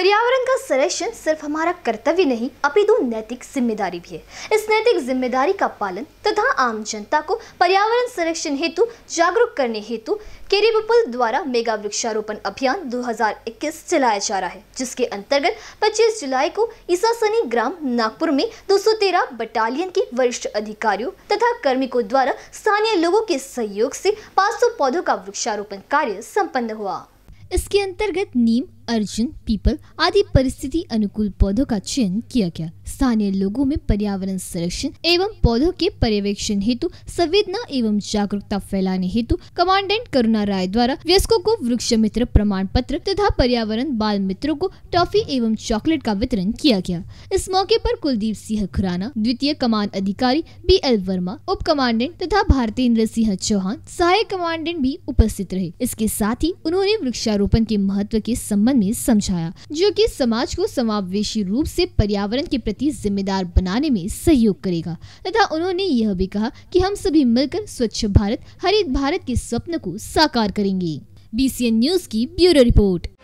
पर्यावरण का संरक्षण सिर्फ हमारा कर्तव्य नहीं अपितु तो नैतिक जिम्मेदारी भी है इस नैतिक जिम्मेदारी का पालन तथा आम जनता को पर्यावरण संरक्षण हेतु जागरूक करने हेतु केरीबुल द्वारा मेगा वृक्षारोपण अभियान 2021 चलाया जा रहा है जिसके अंतर्गत 25 जुलाई को ईसासनी ग्राम नागपुर में 213 बटालियन के वरिष्ठ अधिकारियों तथा कर्मिकों द्वारा स्थानीय लोगों के सहयोग से पाँच पौधों का वृक्षारोपण कार्य सम्पन्न हुआ इसके अंतर्गत नीम अर्जुन पीपल आदि परिस्थिति अनुकूल पौधों का चयन किया गया स्थानीय लोगों में पर्यावरण संरक्षण एवं पौधों के पर्यवेक्षण हेतु संवेदना एवं जागरूकता फैलाने हेतु कमांडेंट करुणा राय द्वारा व्यस्कों को वृक्ष मित्र प्रमाण पत्र तथा पर्यावरण बाल मित्रों को टॉफी एवं चॉकलेट का वितरण किया गया इस मौके पर कुलदीप सिंह खुराना द्वितीय कमान अधिकारी बी एल वर्मा उप कमांडेंट तथा भारतेंद्र सिंह चौहान सहायक कमांडेंट भी उपस्थित रहे इसके साथ ही उन्होंने वृक्षारोपण के महत्व के संबंध में समझाया जो कि समाज को समावेशी रूप से पर्यावरण के प्रति जिम्मेदार बनाने में सहयोग करेगा तथा उन्होंने यह भी कहा कि हम सभी मिलकर स्वच्छ भारत हरित भारत के स्वप्न को साकार करेंगे बी न्यूज की ब्यूरो रिपोर्ट